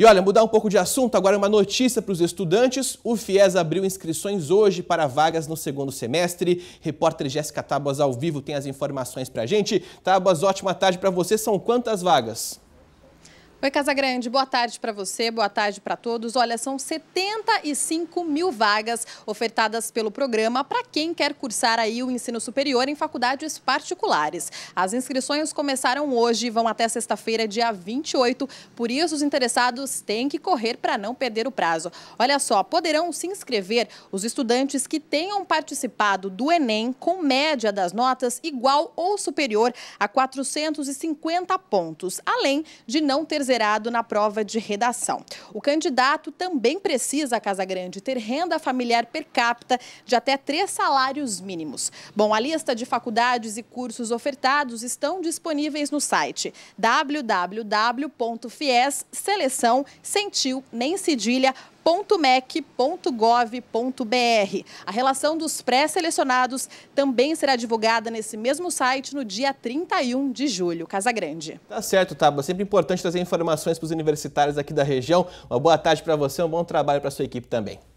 E olha, mudar um pouco de assunto, agora uma notícia para os estudantes. O FIES abriu inscrições hoje para vagas no segundo semestre. Repórter Jéssica Tábuas ao vivo tem as informações para a gente. Tábuas, ótima tarde para você. São quantas vagas? Oi, Casagrande, boa tarde para você, boa tarde para todos. Olha, são 75 mil vagas ofertadas pelo programa para quem quer cursar aí o ensino superior em faculdades particulares. As inscrições começaram hoje e vão até sexta-feira, dia 28. Por isso, os interessados têm que correr para não perder o prazo. Olha só, poderão se inscrever os estudantes que tenham participado do Enem com média das notas igual ou superior a 450 pontos, além de não ter zerado na prova de redação. O candidato também precisa, a Casa Grande, ter renda familiar per capita de até três salários mínimos. Bom, a lista de faculdades e cursos ofertados estão disponíveis no site www.fies, www.mec.gov.br. A relação dos pré-selecionados também será divulgada nesse mesmo site no dia 31 de julho. Casa Grande. Tá certo, Tábua. Sempre importante trazer informações para os universitários aqui da região. Uma boa tarde para você, um bom trabalho para sua equipe também.